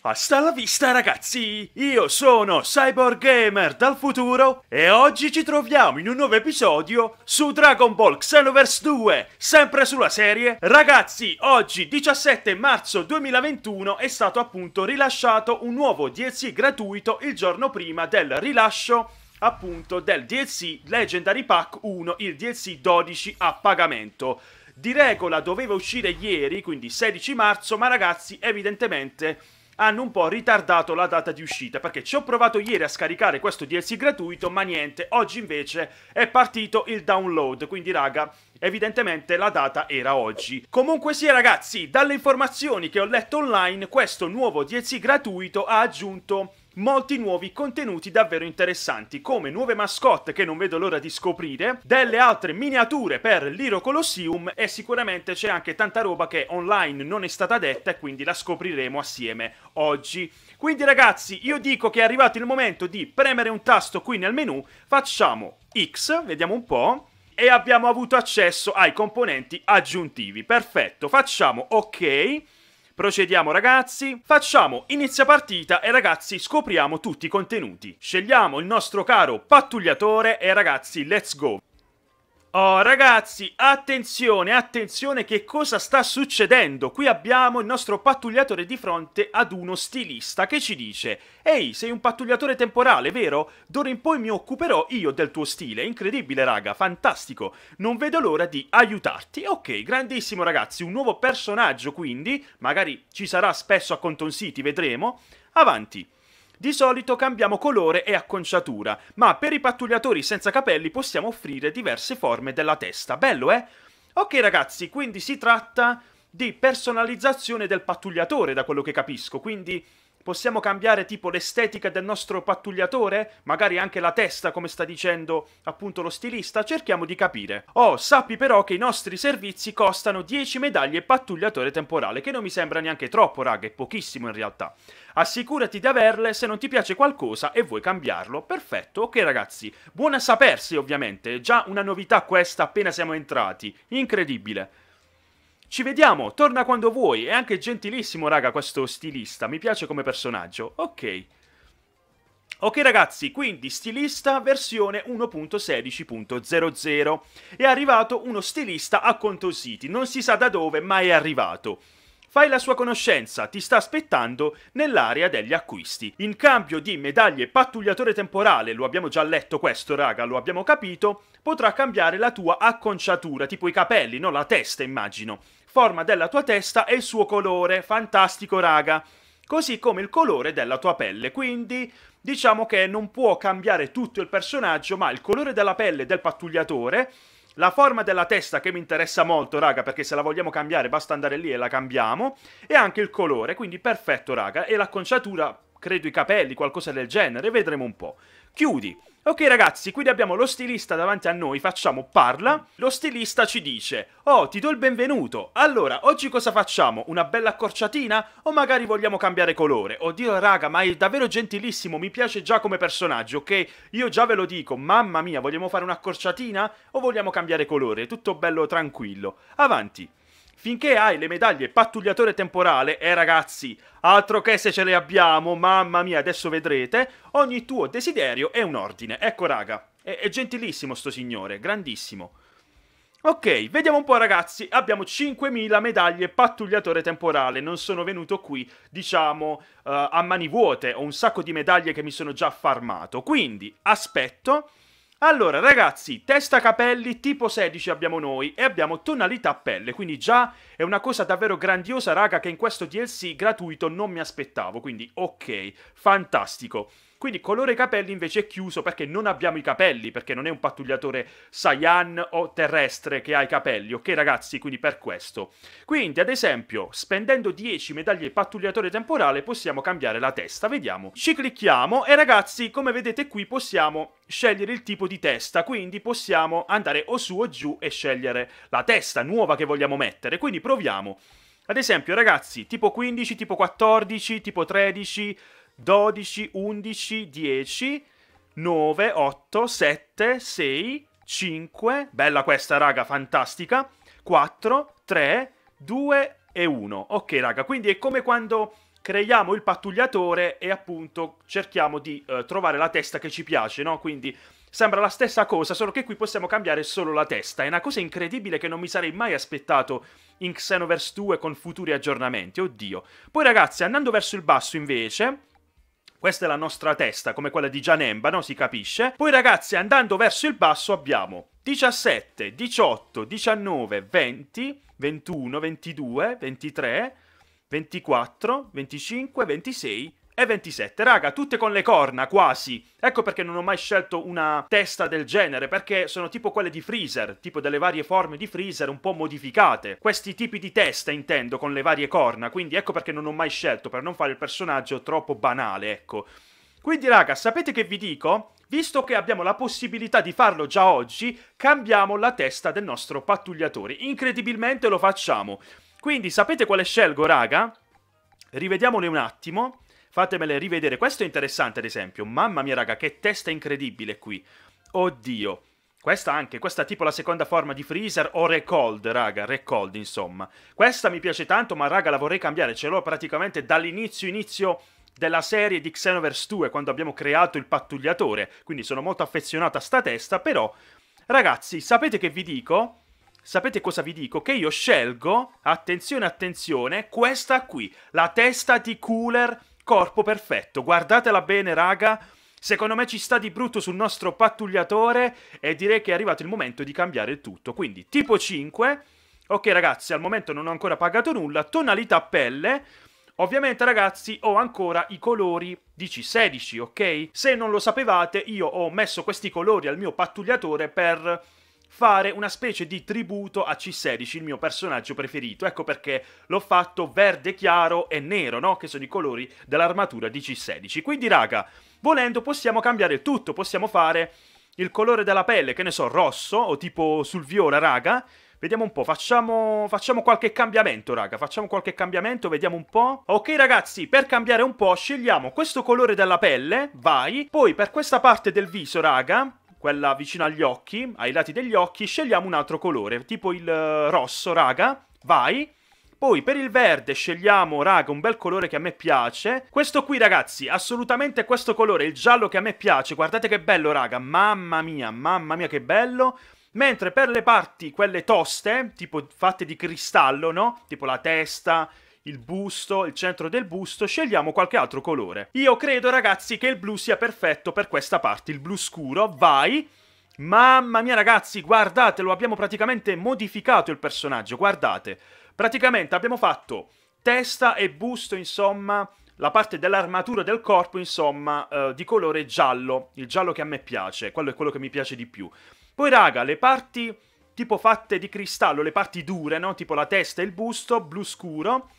Hasta la vista ragazzi, io sono Cyborg Gamer dal futuro e oggi ci troviamo in un nuovo episodio su Dragon Ball Xenoverse 2, sempre sulla serie. Ragazzi, oggi 17 marzo 2021 è stato appunto rilasciato un nuovo DLC gratuito il giorno prima del rilascio appunto del DLC Legendary Pack 1, il DLC 12 a pagamento. Di regola doveva uscire ieri, quindi 16 marzo, ma ragazzi evidentemente hanno un po' ritardato la data di uscita perché ci ho provato ieri a scaricare questo DLC gratuito ma niente, oggi invece è partito il download, quindi raga evidentemente la data era oggi. Comunque sia sì, ragazzi, dalle informazioni che ho letto online questo nuovo DLC gratuito ha aggiunto molti nuovi contenuti davvero interessanti, come nuove mascotte che non vedo l'ora di scoprire, delle altre miniature per l'Iro Colosseum e sicuramente c'è anche tanta roba che online non è stata detta e quindi la scopriremo assieme oggi. Quindi ragazzi, io dico che è arrivato il momento di premere un tasto qui nel menu, facciamo X, vediamo un po', e abbiamo avuto accesso ai componenti aggiuntivi. Perfetto, facciamo ok Procediamo ragazzi, facciamo inizia partita e ragazzi scopriamo tutti i contenuti. Scegliamo il nostro caro pattugliatore e ragazzi let's go. Oh ragazzi, attenzione, attenzione che cosa sta succedendo. Qui abbiamo il nostro pattugliatore di fronte ad uno stilista che ci dice Ehi, sei un pattugliatore temporale, vero? D'ora in poi mi occuperò io del tuo stile. Incredibile raga, fantastico. Non vedo l'ora di aiutarti. Ok, grandissimo ragazzi, un nuovo personaggio quindi. Magari ci sarà spesso a Conton City, vedremo. Avanti. Di solito cambiamo colore e acconciatura, ma per i pattugliatori senza capelli possiamo offrire diverse forme della testa. Bello, eh? Ok ragazzi, quindi si tratta di personalizzazione del pattugliatore, da quello che capisco, quindi Possiamo cambiare tipo l'estetica del nostro pattugliatore? Magari anche la testa, come sta dicendo appunto lo stilista? Cerchiamo di capire. Oh, sappi però che i nostri servizi costano 10 medaglie pattugliatore temporale, che non mi sembra neanche troppo, raga, è pochissimo in realtà. Assicurati di averle se non ti piace qualcosa e vuoi cambiarlo. Perfetto, ok ragazzi. Buona sapersi ovviamente, già una novità questa appena siamo entrati. Incredibile. Ci vediamo, torna quando vuoi. È anche gentilissimo, raga, questo stilista. Mi piace come personaggio. Ok. Ok ragazzi, quindi stilista versione 1.16.00. È arrivato uno stilista a Contositi, non si sa da dove, ma è arrivato. Fai la sua conoscenza, ti sta aspettando nell'area degli acquisti. In cambio di medaglie pattugliatore temporale, lo abbiamo già letto questo raga, lo abbiamo capito, potrà cambiare la tua acconciatura, tipo i capelli, no? La testa immagino forma della tua testa e il suo colore. Fantastico, raga. Così come il colore della tua pelle. Quindi diciamo che non può cambiare tutto il personaggio, ma il colore della pelle del pattugliatore la forma della testa che mi interessa molto, raga, perché se la vogliamo cambiare basta andare lì e la cambiamo, e anche il colore, quindi perfetto, raga, e l'acconciatura credo i capelli, qualcosa del genere, vedremo un po'. Chiudi. Ok ragazzi, quindi abbiamo lo stilista davanti a noi, facciamo parla, lo stilista ci dice Oh, ti do il benvenuto, allora, oggi cosa facciamo? Una bella accorciatina? O magari vogliamo cambiare colore? Oddio raga, ma è davvero gentilissimo, mi piace già come personaggio, ok? Io già ve lo dico, mamma mia, vogliamo fare un'accorciatina? O vogliamo cambiare colore? Tutto bello tranquillo. Avanti. Finché hai le medaglie pattugliatore temporale, eh ragazzi, altro che se ce le abbiamo, mamma mia, adesso vedrete, ogni tuo desiderio è un ordine. Ecco raga, è, è gentilissimo sto signore, grandissimo. Ok, vediamo un po' ragazzi, abbiamo 5.000 medaglie pattugliatore temporale, non sono venuto qui, diciamo, uh, a mani vuote, ho un sacco di medaglie che mi sono già farmato, quindi aspetto allora ragazzi, testa capelli tipo 16 abbiamo noi e abbiamo tonalità pelle, quindi già è una cosa davvero grandiosa raga che in questo DLC gratuito non mi aspettavo, quindi ok, fantastico. Quindi colore capelli invece è chiuso perché non abbiamo i capelli, perché non è un pattugliatore Saiyan o terrestre che ha i capelli, ok ragazzi? Quindi per questo. Quindi ad esempio, spendendo 10 medaglie pattugliatore temporale possiamo cambiare la testa, vediamo. Ci clicchiamo e ragazzi, come vedete qui possiamo scegliere il tipo di testa, quindi possiamo andare o su o giù e scegliere la testa nuova che vogliamo mettere, quindi proviamo. Ad esempio, ragazzi, tipo 15, tipo 14, tipo 13, 12, 11, 10, 9, 8, 7, 6, 5, bella questa raga, fantastica, 4, 3, 2 e 1. Ok raga, quindi è come quando creiamo il pattugliatore e appunto cerchiamo di eh, trovare la testa che ci piace, no? Quindi sembra la stessa cosa, solo che qui possiamo cambiare solo la testa. È una cosa incredibile che non mi sarei mai aspettato in Xenoverse 2 con futuri aggiornamenti, oddio. Poi ragazzi, andando verso il basso invece, questa è la nostra testa, come quella di Gianemba, no? Si capisce. Poi ragazzi, andando verso il basso abbiamo 17, 18, 19, 20, 21, 22, 23, 24, 25, 26, e 27. Raga, tutte con le corna, quasi. Ecco perché non ho mai scelto una testa del genere, perché sono tipo quelle di Freezer, tipo delle varie forme di Freezer un po' modificate. Questi tipi di testa intendo con le varie corna, quindi ecco perché non ho mai scelto, per non fare il personaggio troppo banale, ecco. Quindi raga, sapete che vi dico? Visto che abbiamo la possibilità di farlo già oggi, cambiamo la testa del nostro pattugliatore. Incredibilmente lo facciamo. Quindi sapete quale scelgo, raga? Rivediamole un attimo. Fatemele rivedere. Questo è interessante, ad esempio. Mamma mia, raga, che testa incredibile qui. Oddio. Questa anche, questa tipo la seconda forma di Freezer o Recold, raga, Recold insomma. Questa mi piace tanto, ma raga la vorrei cambiare, ce l'ho praticamente dall'inizio inizio della serie di Xenoverse 2 quando abbiamo creato il pattugliatore, quindi sono molto affezionato a sta testa, però ragazzi, sapete che vi dico? Sapete cosa vi dico? Che io scelgo, attenzione attenzione, questa qui, la testa di Cooler corpo perfetto. Guardatela bene, raga. Secondo me ci sta di brutto sul nostro pattugliatore e direi che è arrivato il momento di cambiare tutto. Quindi tipo 5. Ok ragazzi, al momento non ho ancora pagato nulla. Tonalità pelle. Ovviamente ragazzi ho ancora i colori di 16 ok? Se non lo sapevate io ho messo questi colori al mio pattugliatore per fare una specie di tributo a C16, il mio personaggio preferito. Ecco perché l'ho fatto verde chiaro e nero, no? Che sono i colori dell'armatura di C16. Quindi, raga, volendo possiamo cambiare tutto, possiamo fare il colore della pelle, che ne so, rosso o tipo sul viola, raga. Vediamo un po', facciamo, facciamo, qualche cambiamento, raga, facciamo qualche cambiamento, vediamo un po'. Ok ragazzi, per cambiare un po' scegliamo questo colore della pelle, vai. Poi per questa parte del viso, raga, quella vicino agli occhi, ai lati degli occhi, scegliamo un altro colore, tipo il eh, rosso, raga, vai. Poi per il verde scegliamo, raga, un bel colore che a me piace. Questo qui, ragazzi, assolutamente questo colore, il giallo che a me piace. Guardate che bello, raga, mamma mia, mamma mia che bello. Mentre per le parti, quelle toste, tipo fatte di cristallo, no? Tipo la testa, il busto, il centro del busto, scegliamo qualche altro colore. Io credo ragazzi che il blu sia perfetto per questa parte, il blu scuro, vai... Mamma mia ragazzi, guardatelo, abbiamo praticamente modificato il personaggio, guardate. Praticamente abbiamo fatto testa e busto, insomma, la parte dell'armatura del corpo, insomma, eh, di colore giallo, il giallo che a me piace, quello è quello che mi piace di più. Poi raga, le parti tipo fatte di cristallo, le parti dure, no? Tipo la testa e il busto, blu scuro,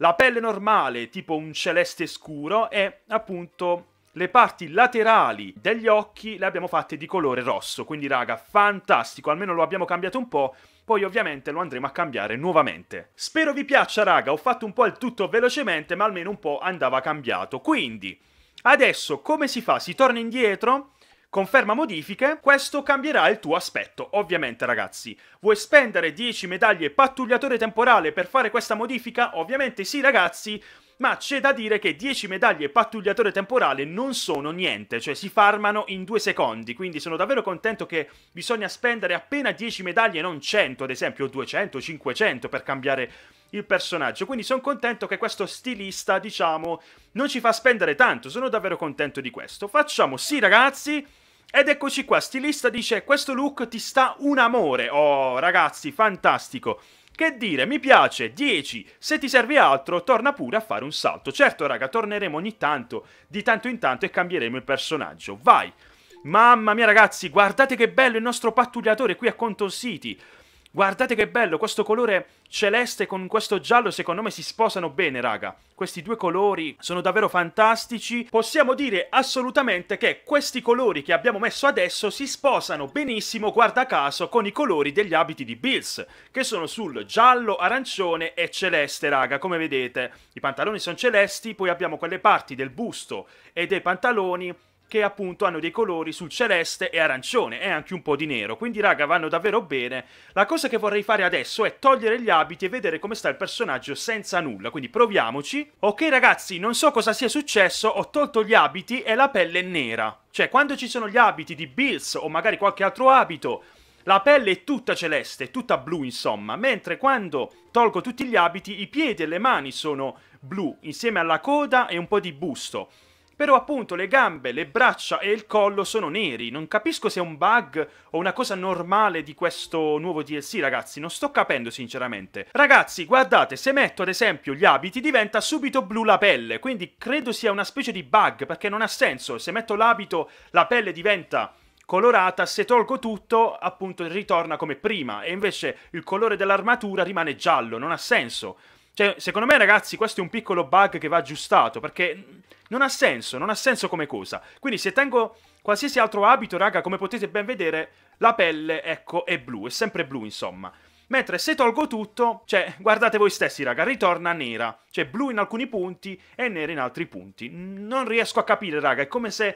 la pelle normale, tipo un celeste scuro, e appunto le parti laterali degli occhi le abbiamo fatte di colore rosso. Quindi raga, fantastico, almeno lo abbiamo cambiato un po'. Poi ovviamente lo andremo a cambiare nuovamente. Spero vi piaccia raga, ho fatto un po' il tutto velocemente, ma almeno un po' andava cambiato. Quindi, adesso come si fa? Si torna indietro conferma modifiche, questo cambierà il tuo aspetto. Ovviamente ragazzi, vuoi spendere 10 medaglie pattugliatore temporale per fare questa modifica? Ovviamente sì ragazzi, ma c'è da dire che 10 medaglie pattugliatore temporale non sono niente, cioè si farmano in 2 secondi, quindi sono davvero contento che bisogna spendere appena 10 medaglie, non 100 ad esempio, 200, 500 per cambiare il personaggio, quindi sono contento che questo stilista, diciamo, non ci fa spendere tanto, sono davvero contento di questo. Facciamo sì ragazzi ed eccoci qua, stilista dice questo look ti sta un amore. Oh ragazzi, fantastico. Che dire, mi piace, 10. Se ti serve altro, torna pure a fare un salto. Certo raga, torneremo ogni tanto, di tanto in tanto e cambieremo il personaggio. Vai. Mamma mia ragazzi, guardate che bello il nostro pattugliatore qui a Conton City. Guardate che bello, questo colore celeste con questo giallo secondo me si sposano bene, raga. Questi due colori sono davvero fantastici. Possiamo dire assolutamente che questi colori che abbiamo messo adesso si sposano benissimo, guarda caso, con i colori degli abiti di Bills, che sono sul giallo, arancione e celeste, raga, come vedete. I pantaloni sono celesti, poi abbiamo quelle parti del busto e dei pantaloni che appunto hanno dei colori sul celeste e arancione e anche un po' di nero. Quindi, raga, vanno davvero bene. La cosa che vorrei fare adesso è togliere gli abiti e vedere come sta il personaggio senza nulla. Quindi proviamoci. Ok, ragazzi, non so cosa sia successo. Ho tolto gli abiti e la pelle è nera. Cioè, quando ci sono gli abiti di Bills o magari qualche altro abito, la pelle è tutta celeste, tutta blu, insomma, mentre quando tolgo tutti gli abiti, i piedi e le mani sono blu, insieme alla coda e un po' di busto. Però appunto le gambe, le braccia e il collo sono neri. Non capisco se è un bug o una cosa normale di questo nuovo DLC, ragazzi. Non sto capendo sinceramente. Ragazzi, guardate, se metto ad esempio gli abiti diventa subito blu la pelle. Quindi credo sia una specie di bug perché non ha senso. Se metto l'abito la pelle diventa colorata, se tolgo tutto appunto ritorna come prima e invece il colore dell'armatura rimane giallo, non ha senso. Cioè, secondo me, ragazzi, questo è un piccolo bug che va aggiustato, perché non ha senso, non ha senso come cosa. Quindi se tengo qualsiasi altro abito, raga, come potete ben vedere, la pelle, ecco, è blu, è sempre blu, insomma. Mentre se tolgo tutto, cioè, guardate voi stessi, raga, ritorna nera. Cioè, blu in alcuni punti e nera in altri punti. Non riesco a capire, raga, è come se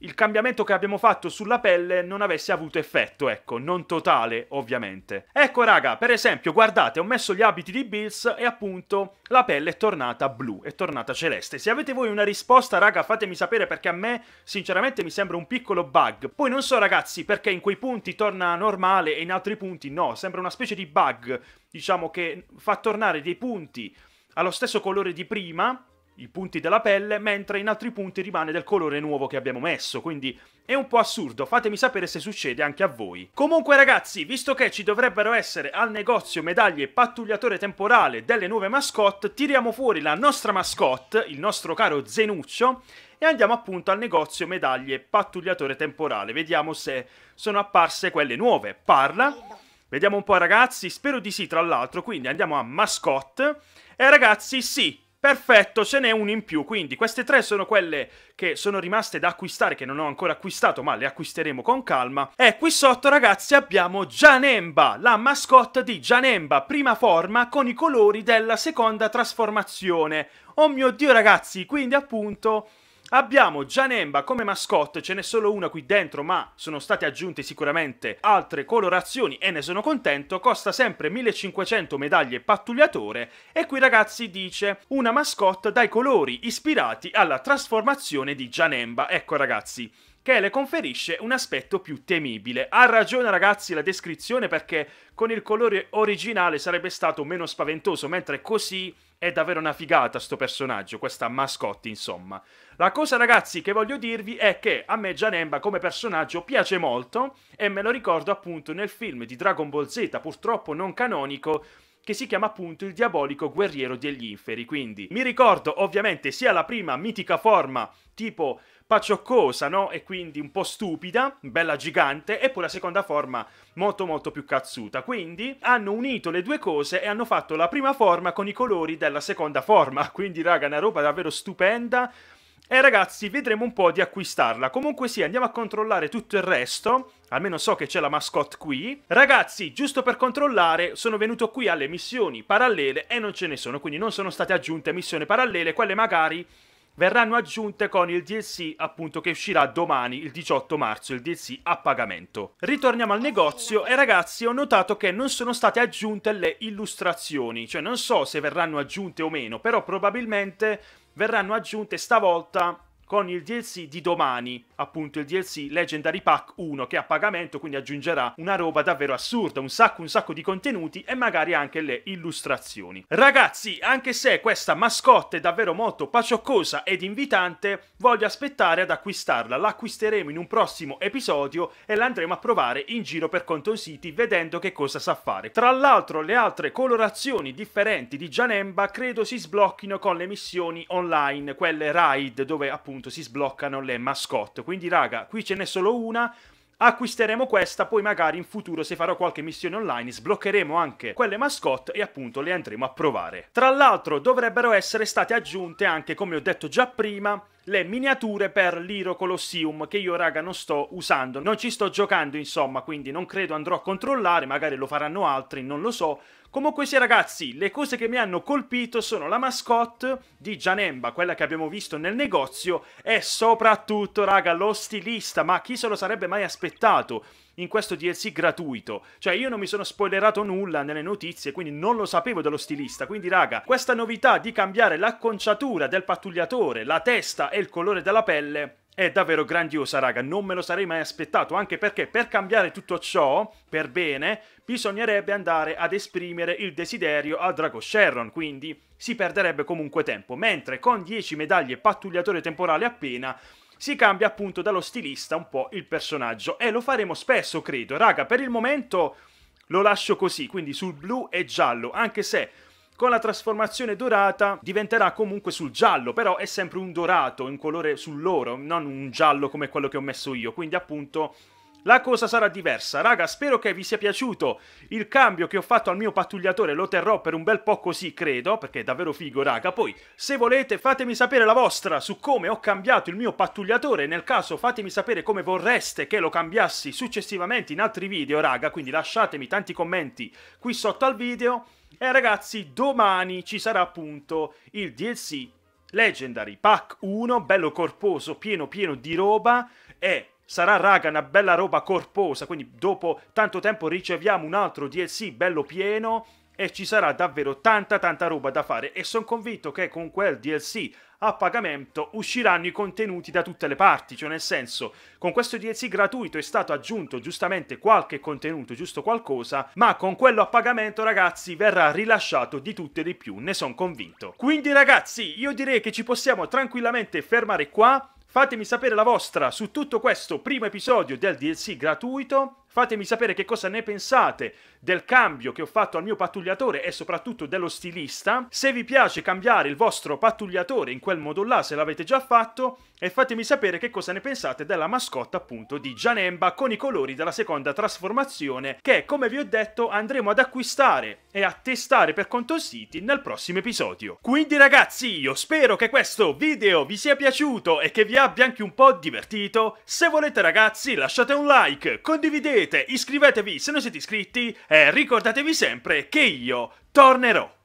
il cambiamento che abbiamo fatto sulla pelle non avesse avuto effetto, ecco, non totale ovviamente. Ecco raga, per esempio, guardate, ho messo gli abiti di Bills e appunto la pelle è tornata blu, è tornata celeste. Se avete voi una risposta, raga, fatemi sapere perché a me sinceramente mi sembra un piccolo bug. Poi non so ragazzi perché in quei punti torna normale e in altri punti no, sembra una specie di bug, diciamo che fa tornare dei punti allo stesso colore di prima i punti della pelle, mentre in altri punti rimane del colore nuovo che abbiamo messo, quindi è un po' assurdo, fatemi sapere se succede anche a voi. Comunque ragazzi, visto che ci dovrebbero essere al negozio medaglie pattugliatore temporale delle nuove mascotte, tiriamo fuori la nostra mascotte, il nostro caro Zenuccio, e andiamo appunto al negozio medaglie pattugliatore temporale, vediamo se sono apparse quelle nuove. Parla... Vediamo un po' ragazzi, spero di sì tra l'altro, quindi andiamo a mascotte. E ragazzi sì, Perfetto, ce n'è uno in più, quindi queste tre sono quelle che sono rimaste da acquistare, che non ho ancora acquistato, ma le acquisteremo con calma. E qui sotto, ragazzi, abbiamo Janemba, la mascotte di Janemba, prima forma, con i colori della seconda trasformazione. Oh mio Dio, ragazzi, quindi appunto Abbiamo Gianemba come mascotte, ce n'è solo una qui dentro, ma sono state aggiunte sicuramente altre colorazioni e ne sono contento. Costa sempre 1500 medaglie pattugliatore. E qui, ragazzi, dice una mascotte dai colori ispirati alla trasformazione di Gianemba. Ecco, ragazzi che le conferisce un aspetto più temibile. Ha ragione ragazzi la descrizione perché con il colore originale sarebbe stato meno spaventoso, mentre così è davvero una figata sto personaggio, questa mascotte insomma. La cosa ragazzi che voglio dirvi è che a me Janemba come personaggio piace molto e me lo ricordo appunto nel film di Dragon Ball Z, purtroppo non canonico, che si chiama appunto il diabolico guerriero degli inferi. Quindi mi ricordo ovviamente sia la prima mitica forma tipo paccioccosa, no? E quindi un po' stupida, bella gigante, e poi la seconda forma molto molto più cazzuta. Quindi hanno unito le due cose e hanno fatto la prima forma con i colori della seconda forma. Quindi, raga, una roba davvero stupenda. E ragazzi, vedremo un po' di acquistarla. Comunque sì, andiamo a controllare tutto il resto. Almeno so che c'è la mascotte qui. Ragazzi, giusto per controllare, sono venuto qui alle missioni parallele e non ce ne sono. Quindi non sono state aggiunte missioni parallele, quelle magari verranno aggiunte con il DLC appunto che uscirà domani il 18 marzo, il DLC a pagamento. Ritorniamo al negozio e ragazzi ho notato che non sono state aggiunte le illustrazioni, cioè non so se verranno aggiunte o meno, però probabilmente verranno aggiunte stavolta con il DLC di domani appunto il DLC Legendary Pack 1 che a pagamento quindi aggiungerà una roba davvero assurda, un sacco un sacco di contenuti e magari anche le illustrazioni. Ragazzi, anche se questa mascotte è davvero molto pacioccosa ed invitante, voglio aspettare ad acquistarla, l'acquisteremo in un prossimo episodio e l'andremo a provare in giro per Conton City vedendo che cosa sa fare. Tra l'altro le altre colorazioni differenti di Janemba credo si sblocchino con le missioni online, quelle raid dove appunto si sbloccano le mascotte quindi raga, qui ce n'è solo una, acquisteremo questa, poi magari in futuro se farò qualche missione online sbloccheremo anche quelle mascotte e appunto le andremo a provare. Tra l'altro dovrebbero essere state aggiunte anche, come ho detto già prima, le miniature per l'Iro Colosseum che io raga non sto usando, non ci sto giocando insomma, quindi non credo andrò a controllare, magari lo faranno altri, non lo so. Comunque sì ragazzi, le cose che mi hanno colpito sono la mascotte di Janemba, quella che abbiamo visto nel negozio e soprattutto raga lo stilista, ma chi se lo sarebbe mai aspettato? in questo DLC gratuito. Cioè, io non mi sono spoilerato nulla nelle notizie, quindi non lo sapevo dello stilista. Quindi, raga, questa novità di cambiare l'acconciatura del pattugliatore, la testa e il colore della pelle è davvero grandiosa, raga, non me lo sarei mai aspettato, anche perché per cambiare tutto ciò, per bene, bisognerebbe andare ad esprimere il desiderio al Drago Sharon, quindi si perderebbe comunque tempo, mentre con 10 medaglie pattugliatore temporale appena si cambia appunto dallo stilista un po' il personaggio e lo faremo spesso credo raga per il momento lo lascio così quindi sul blu e giallo anche se con la trasformazione dorata diventerà comunque sul giallo però è sempre un dorato un colore sull'oro non un giallo come quello che ho messo io quindi appunto la cosa sarà diversa. Raga, spero che vi sia piaciuto il cambio che ho fatto al mio pattugliatore, lo terrò per un bel po' così, credo, perché è davvero figo, raga. Poi, se volete, fatemi sapere la vostra su come ho cambiato il mio pattugliatore, nel caso fatemi sapere come vorreste che lo cambiassi successivamente in altri video, raga, quindi lasciatemi tanti commenti qui sotto al video. E ragazzi, domani ci sarà appunto il DLC Legendary Pack 1, bello corposo, pieno pieno di roba e Sarà raga una bella roba corposa, quindi dopo tanto tempo riceviamo un altro DLC bello pieno e ci sarà davvero tanta tanta roba da fare e sono convinto che con quel DLC a pagamento usciranno i contenuti da tutte le parti, cioè nel senso con questo DLC gratuito è stato aggiunto giustamente qualche contenuto, giusto qualcosa, ma con quello a pagamento ragazzi verrà rilasciato di tutto e di più, ne sono convinto. Quindi ragazzi io direi che ci possiamo tranquillamente fermare qua. Fatemi sapere la vostra su tutto questo primo episodio del DLC gratuito Fatemi sapere che cosa ne pensate del cambio che ho fatto al mio pattugliatore e soprattutto dello stilista. Se vi piace cambiare il vostro pattugliatore in quel modo là, se l'avete già fatto, e fatemi sapere che cosa ne pensate della mascotta appunto di Janemba con i colori della seconda trasformazione che, come vi ho detto, andremo ad acquistare e a testare per conto City nel prossimo episodio. Quindi ragazzi, io spero che questo video vi sia piaciuto e che vi abbia anche un po' divertito. Se volete ragazzi, lasciate un like, condividete volete iscrivetevi se non siete iscritti e eh, ricordatevi sempre che io tornerò.